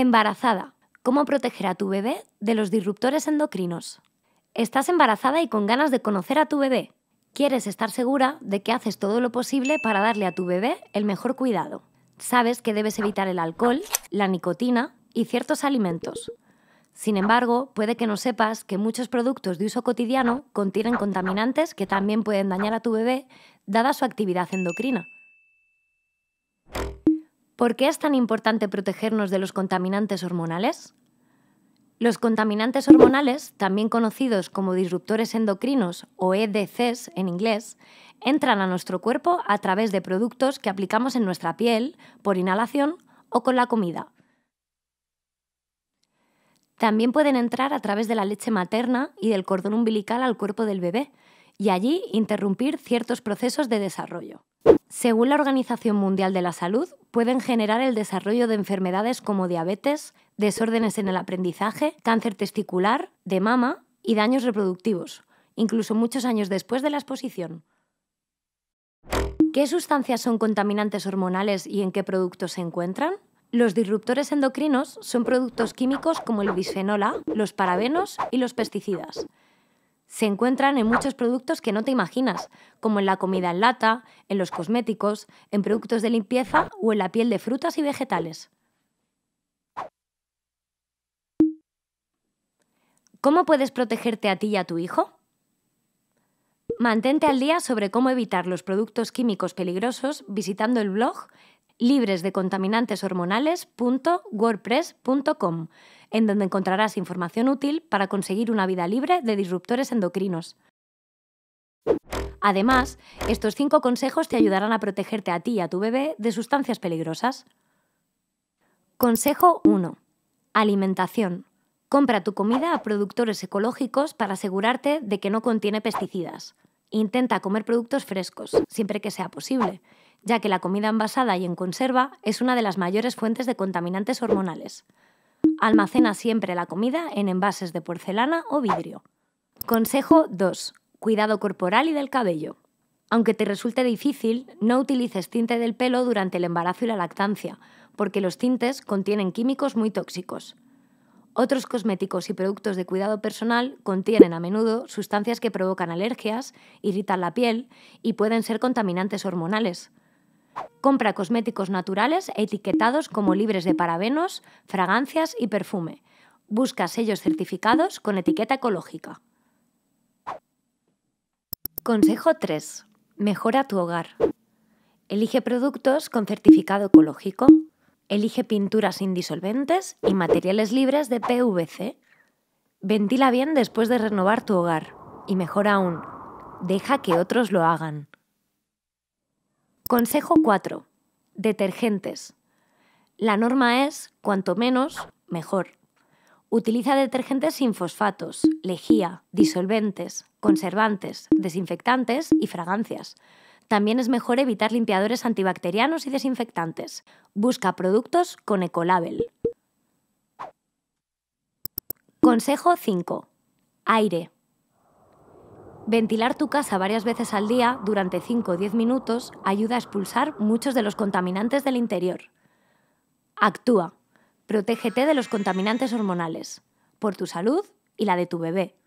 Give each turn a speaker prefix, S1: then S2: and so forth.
S1: Embarazada. ¿Cómo proteger a tu bebé de los disruptores endocrinos? Estás embarazada y con ganas de conocer a tu bebé. Quieres estar segura de que haces todo lo posible para darle a tu bebé el mejor cuidado. Sabes que debes evitar el alcohol, la nicotina y ciertos alimentos. Sin embargo, puede que no sepas que muchos productos de uso cotidiano contienen contaminantes que también pueden dañar a tu bebé, dada su actividad endocrina. ¿Por qué es tan importante protegernos de los contaminantes hormonales? Los contaminantes hormonales, también conocidos como disruptores endocrinos o EDCs en inglés, entran a nuestro cuerpo a través de productos que aplicamos en nuestra piel por inhalación o con la comida. También pueden entrar a través de la leche materna y del cordón umbilical al cuerpo del bebé y allí interrumpir ciertos procesos de desarrollo según la Organización Mundial de la Salud, pueden generar el desarrollo de enfermedades como diabetes, desórdenes en el aprendizaje, cáncer testicular, de mama y daños reproductivos, incluso muchos años después de la exposición. ¿Qué sustancias son contaminantes hormonales y en qué productos se encuentran? Los disruptores endocrinos son productos químicos como el bisfenola, los parabenos y los pesticidas se encuentran en muchos productos que no te imaginas, como en la comida en lata, en los cosméticos, en productos de limpieza o en la piel de frutas y vegetales. ¿Cómo puedes protegerte a ti y a tu hijo? Mantente al día sobre cómo evitar los productos químicos peligrosos visitando el blog Libres de contaminantes libresdecontaminanteshormonales.wordpress.com, en donde encontrarás información útil para conseguir una vida libre de disruptores endocrinos. Además, estos cinco consejos te ayudarán a protegerte a ti y a tu bebé de sustancias peligrosas. Consejo 1. Alimentación. Compra tu comida a productores ecológicos para asegurarte de que no contiene pesticidas. Intenta comer productos frescos, siempre que sea posible, ya que la comida envasada y en conserva es una de las mayores fuentes de contaminantes hormonales. Almacena siempre la comida en envases de porcelana o vidrio. Consejo 2. Cuidado corporal y del cabello. Aunque te resulte difícil, no utilices tinte del pelo durante el embarazo y la lactancia, porque los tintes contienen químicos muy tóxicos. Otros cosméticos y productos de cuidado personal contienen a menudo sustancias que provocan alergias, irritan la piel y pueden ser contaminantes hormonales, Compra cosméticos naturales etiquetados como libres de parabenos, fragancias y perfume. Busca sellos certificados con etiqueta ecológica. Consejo 3. Mejora tu hogar. Elige productos con certificado ecológico. Elige pinturas indisolventes y materiales libres de PVC. Ventila bien después de renovar tu hogar. Y mejor aún, deja que otros lo hagan. Consejo 4. Detergentes. La norma es, cuanto menos, mejor. Utiliza detergentes sin fosfatos, lejía, disolventes, conservantes, desinfectantes y fragancias. También es mejor evitar limpiadores antibacterianos y desinfectantes. Busca productos con ecolabel. Consejo 5. Aire. Ventilar tu casa varias veces al día durante 5 o 10 minutos ayuda a expulsar muchos de los contaminantes del interior. Actúa. Protégete de los contaminantes hormonales, por tu salud y la de tu bebé.